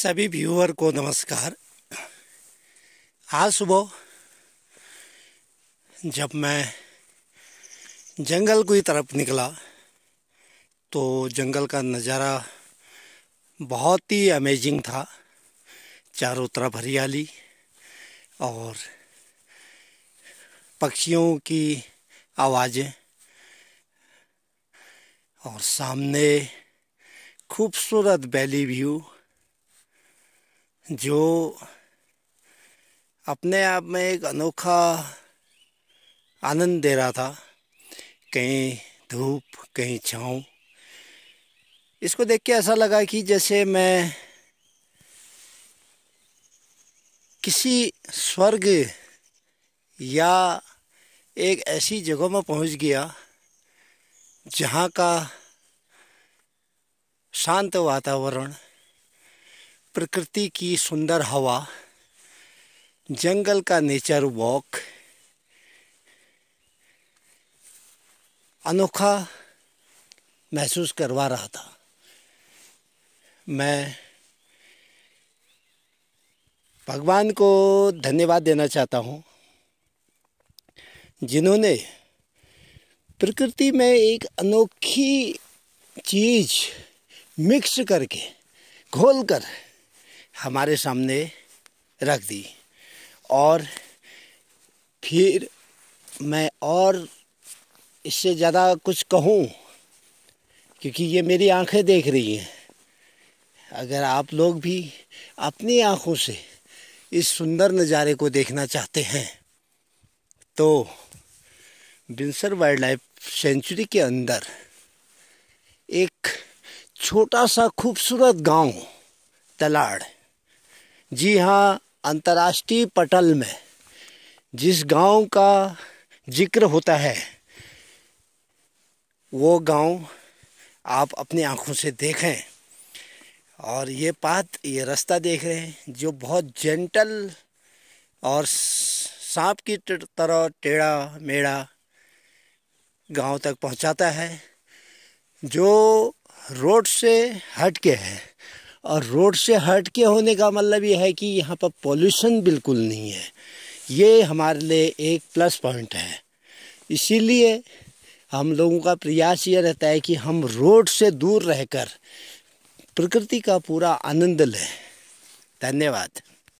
सभी व्यूअर को नमस्कार आज सुबह जब मैं जंगल की तरफ निकला तो जंगल का नज़ारा बहुत ही अमेजिंग था चारों तरफ हरियाली और पक्षियों की आवाज़ें और सामने खूबसूरत वैली व्यू जो अपने आप में एक अनोखा आनंद दे रहा था कहीं धूप कहीं छाँव इसको देख के ऐसा लगा कि जैसे मैं किसी स्वर्ग या एक ऐसी जगह में पहुंच गया जहाँ का शांत वातावरण प्रकृति की सुंदर हवा जंगल का नेचर वॉक अनोखा महसूस करवा रहा था मैं भगवान को धन्यवाद देना चाहता हूँ जिन्होंने प्रकृति में एक अनोखी चीज मिक्स करके घोल कर हमारे सामने रख दी और फिर मैं और इससे ज़्यादा कुछ कहूँ क्योंकि ये मेरी आंखें देख रही हैं अगर आप लोग भी अपनी आंखों से इस सुंदर नज़ारे को देखना चाहते हैं तो बिंसर वाइल्ड लाइफ सेंचुरी के अंदर एक छोटा सा खूबसूरत गांव तलाड़ जी हाँ अंतर्राष्ट्रीय पटल में जिस गांव का जिक्र होता है वो गांव आप अपनी आंखों से देखें और ये पात ये रास्ता देख रहे हैं जो बहुत जेंटल और सांप की तरह टेढ़ा मेढ़ा गांव तक पहुंचाता है जो रोड से हट के है और रोड से हट के होने का मतलब ये है कि यहाँ पर पोल्यूशन बिल्कुल नहीं है ये हमारे लिए एक प्लस पॉइंट है इसीलिए हम लोगों का प्रयास ये रहता है कि हम रोड से दूर रहकर प्रकृति का पूरा आनंद लें धन्यवाद